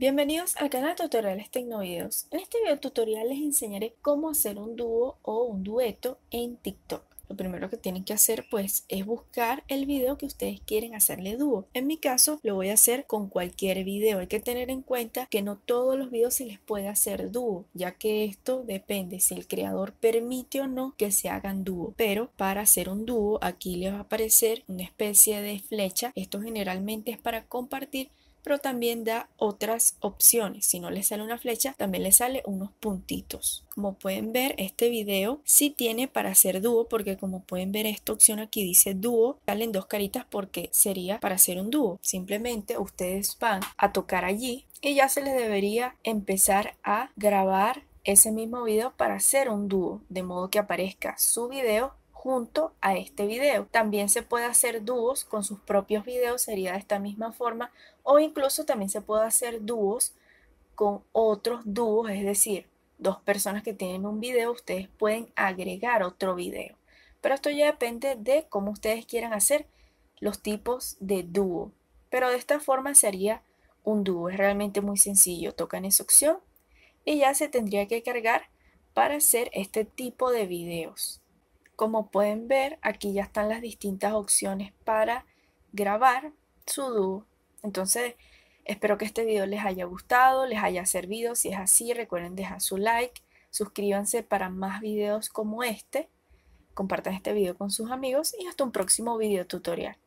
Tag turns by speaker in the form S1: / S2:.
S1: Bienvenidos al canal de Tutoriales Tecnovideos. En este video tutorial les enseñaré cómo hacer un dúo o un dueto en TikTok. Lo primero que tienen que hacer pues es buscar el video que ustedes quieren hacerle dúo. En mi caso lo voy a hacer con cualquier video. Hay que tener en cuenta que no todos los videos se les puede hacer dúo, ya que esto depende si el creador permite o no que se hagan dúo. Pero para hacer un dúo aquí les va a aparecer una especie de flecha. Esto generalmente es para compartir pero también da otras opciones. Si no le sale una flecha, también le sale unos puntitos. Como pueden ver, este video sí tiene para hacer dúo, porque como pueden ver esta opción aquí dice dúo, salen dos caritas porque sería para hacer un dúo. Simplemente ustedes van a tocar allí y ya se les debería empezar a grabar ese mismo video para hacer un dúo, de modo que aparezca su video junto a este video. También se puede hacer dúos con sus propios videos, sería de esta misma forma, o incluso también se puede hacer dúos con otros dúos, es decir, dos personas que tienen un video, ustedes pueden agregar otro video. Pero esto ya depende de cómo ustedes quieran hacer los tipos de dúo. Pero de esta forma sería un dúo. Es realmente muy sencillo. Tocan esa opción y ya se tendría que cargar para hacer este tipo de videos. Como pueden ver, aquí ya están las distintas opciones para grabar su dúo. Entonces, espero que este video les haya gustado, les haya servido. Si es así, recuerden dejar su like, suscríbanse para más videos como este, compartan este video con sus amigos y hasta un próximo video tutorial.